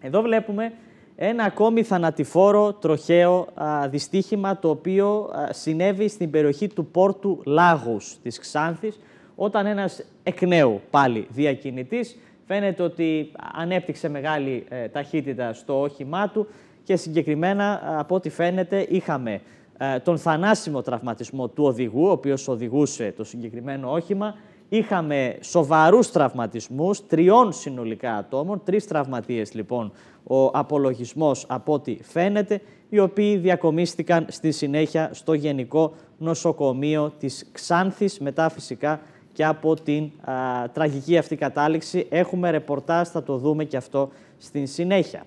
Εδώ βλέπουμε ένα ακόμη θανατηφόρο τροχαίο δυστύχημα το οποίο συνέβη στην περιοχή του πόρτου Λάγους της Ξάνθης όταν ένας εκ νέου πάλι διακινητής φαίνεται ότι ανέπτυξε μεγάλη ε, ταχύτητα στο όχημά του και συγκεκριμένα από ό,τι φαίνεται είχαμε ε, τον θανάσιμο τραυματισμό του οδηγού ο οποίος οδηγούσε το συγκεκριμένο όχημα Είχαμε σοβαρούς τραυματισμούς τριών συνολικά ατόμων, τρεις τραυματίες λοιπόν ο απολογισμός από ό,τι φαίνεται, οι οποίοι διακομίστηκαν στη συνέχεια στο Γενικό Νοσοκομείο της Ξάνθης, μετά φυσικά και από την τραγική αυτή κατάληξη. Έχουμε ρεπορτάζ, θα το δούμε και αυτό στην συνέχεια.